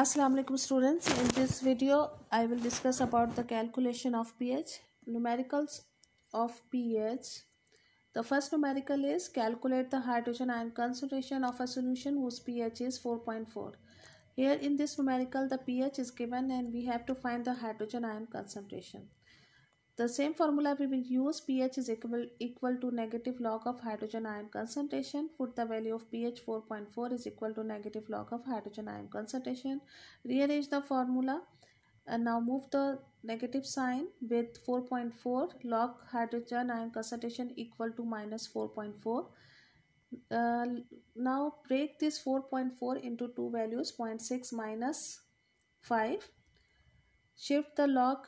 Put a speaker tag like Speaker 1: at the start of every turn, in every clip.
Speaker 1: Assalamu alaikum students in this video I will discuss about the calculation of pH numericals of pH the first numerical is calculate the hydrogen ion concentration of a solution whose pH is 4.4 here in this numerical the pH is given and we have to find the hydrogen ion concentration the same formula we will use pH is equal, equal to negative log of hydrogen ion concentration. Put the value of pH 4.4 is equal to negative log of hydrogen ion concentration. Rearrange the formula and now move the negative sign with 4.4 log hydrogen ion concentration equal to minus 4.4. Uh, now break this 4.4 into two values 0.6 minus 5. Shift the log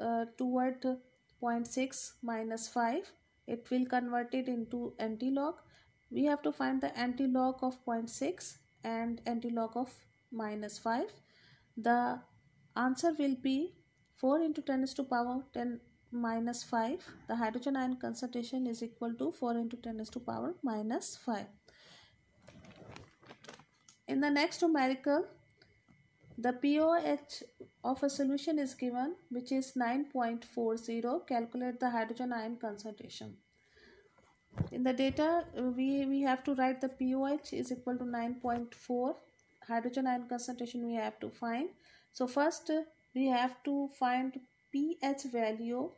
Speaker 1: uh, toward 0.6 minus 5 it will convert it into anti-log we have to find the anti-log of 0.6 and anti-log of minus 5 the answer will be 4 into 10 is to power 10 minus 5 the hydrogen ion concentration is equal to 4 into 10 is to power minus 5 in the next numerical the pOH of a solution is given which is 9.40. Calculate the hydrogen ion concentration. In the data we, we have to write the pOH is equal to 9.4. Hydrogen ion concentration we have to find. So first we have to find pH value.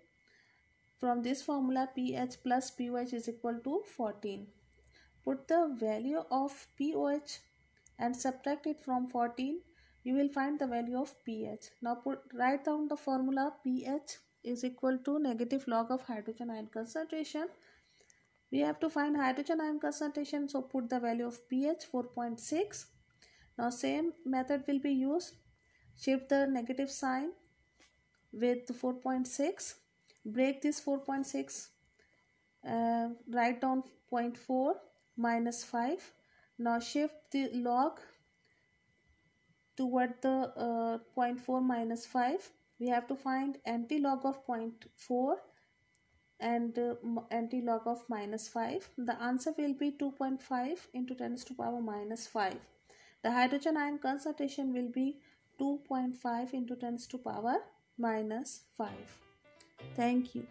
Speaker 1: From this formula pH plus pOH is equal to 14. Put the value of pOH and subtract it from 14 you will find the value of pH. Now put write down the formula pH is equal to negative log of hydrogen ion concentration. We have to find hydrogen ion concentration so put the value of pH 4.6. Now same method will be used. Shift the negative sign with 4.6. Break this 4.6. Uh, write down 0.4 minus 5. Now shift the log toward the uh, 0.4 minus 5 we have to find anti-log of 0.4 and uh, anti-log of minus 5 the answer will be 2.5 into 10 to power minus 5 the hydrogen ion concentration will be 2.5 into 10 to power minus 5 thank you